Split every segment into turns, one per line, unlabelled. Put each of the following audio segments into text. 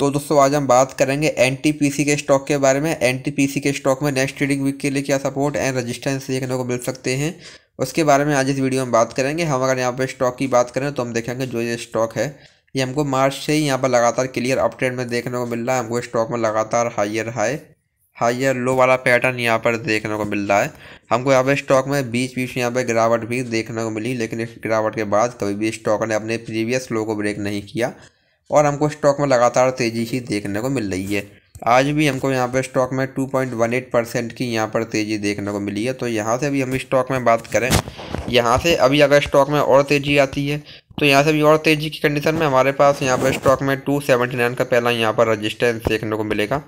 तो दोस्तों आज हम बात करेंगे एन के स्टॉक के बारे में एन के स्टॉक में नेक्स्ट ट्रेडिंग वीक के लिए क्या सपोर्ट एंड रजिस्टेंस देखने को मिल सकते हैं उसके बारे में आज इस वीडियो में बात करेंगे हम अगर यहाँ पर स्टॉक की बात करें तो हम देखेंगे जो ये स्टॉक है ये हमको मार्च से ही यहाँ पर लगातार क्लियर अपट्रेंड में देखने को मिल रहा है हमको स्टॉक में लगातार हाइयर हाई हाइयर लो वाला पैटर्न यहाँ पर देखने को मिल रहा है हमको यहाँ पर स्टॉक में बीच बीच में यहाँ पर गिरावट भी देखने को मिली लेकिन इस गिरावट के बाद कभी भी स्टॉक ने अपने प्रीवियस लो को ब्रेक नहीं किया और हमको स्टॉक में लगातार तेज़ी ही देखने को मिल रही है आज भी हमको यहाँ पर स्टॉक में एट परसेंट की यहाँ पर तेज़ी देखने को मिली है तो यहाँ से अभी हम स्टॉक में बात करें यहाँ से अभी अगर स्टॉक में और तेज़ी आती है तो यहाँ से भी और तेज़ी की कंडीशन में हमारे पास यहाँ पर स्टॉक में 279 का पहला यहाँ पर रजिस्टेंस देखने को मिलेगा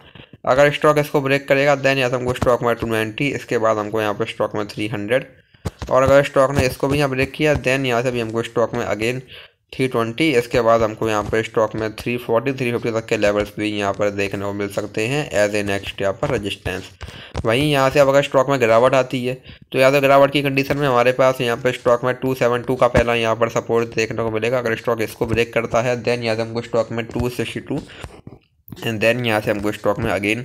अगर स्टॉक इसको ब्रेक करेगा देन यहाँ से हमको स्टॉक में 290 इसके बाद हमको यहाँ पर स्टॉक में 300 और अगर स्टॉक ने इसको भी यहाँ ब्रेक किया देन यहाँ से भी हमको स्टॉक में अगेन थ्री ट्वेंटी इसके बाद हमको यहाँ पर स्टॉक में थ्री फोर्टी थ्री फिफ्टी तक के लेवल्स भी यहाँ पर देखने को मिल सकते हैं एज ए नेक्स्ट यहाँ पर रजिस्टेंस वहीं यहाँ से अब अगर स्टॉक में गिरावट आती है तो या तो गिरावट की कंडीशन में हमारे पास यहाँ पर स्टॉक में टू सेवन टू का पहला यहाँ पर सपोर्ट देखने को मिलेगा अगर स्टॉक इसको ब्रेक करता है देन यहाँ से हमको स्टॉक में two sixty two and then यहाँ से हमको स्टॉक में अगेन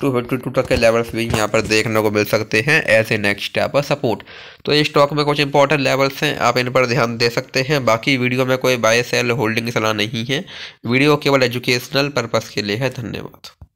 टू फिफ्टी टू तक के लेवल्स भी यहाँ पर देखने को मिल सकते हैं as a next step support तो ये स्टॉक में कुछ इंपॉर्टेंट लेवल्स हैं आप इन पर ध्यान दे सकते हैं बाकी वीडियो में कोई बाय सेल होल्डिंग सलाह नहीं है वीडियो केवल एजुकेशनल पर्पज़ के लिए है धन्यवाद